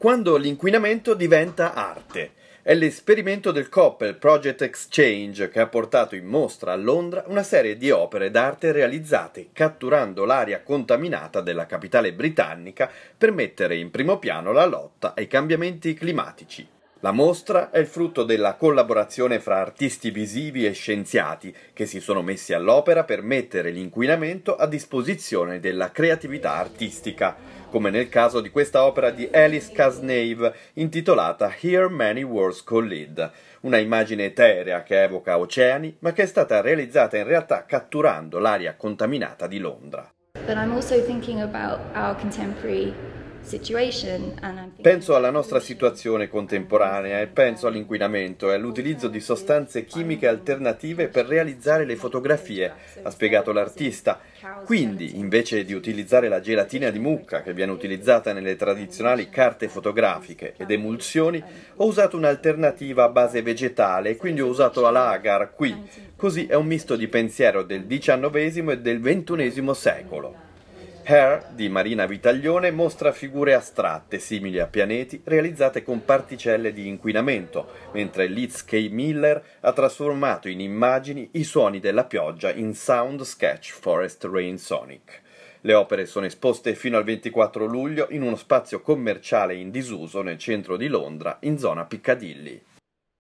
quando l'inquinamento diventa arte. È l'esperimento del Coppel Project Exchange che ha portato in mostra a Londra una serie di opere d'arte realizzate catturando l'aria contaminata della capitale britannica per mettere in primo piano la lotta ai cambiamenti climatici. La mostra è il frutto della collaborazione fra artisti visivi e scienziati che si sono messi all'opera per mettere l'inquinamento a disposizione della creatività artistica, come nel caso di questa opera di Alice Casnave intitolata Here Many Worlds Collide, una immagine eterea che evoca oceani ma che è stata realizzata in realtà catturando l'aria contaminata di Londra. But I'm also thinking about our contemporary Penso alla nostra situazione contemporanea e penso all'inquinamento e all'utilizzo di sostanze chimiche alternative per realizzare le fotografie, ha spiegato l'artista. Quindi, invece di utilizzare la gelatina di mucca che viene utilizzata nelle tradizionali carte fotografiche ed emulsioni, ho usato un'alternativa a base vegetale, e quindi ho usato la lagar qui. Così è un misto di pensiero del XIX e del XXI secolo. Hair di Marina Vitaglione mostra figure astratte simili a pianeti realizzate con particelle di inquinamento, mentre Liz K. Miller ha trasformato in immagini i suoni della pioggia in Sound Sketch Forest Rain Sonic. Le opere sono esposte fino al 24 luglio in uno spazio commerciale in disuso nel centro di Londra, in zona Piccadilly.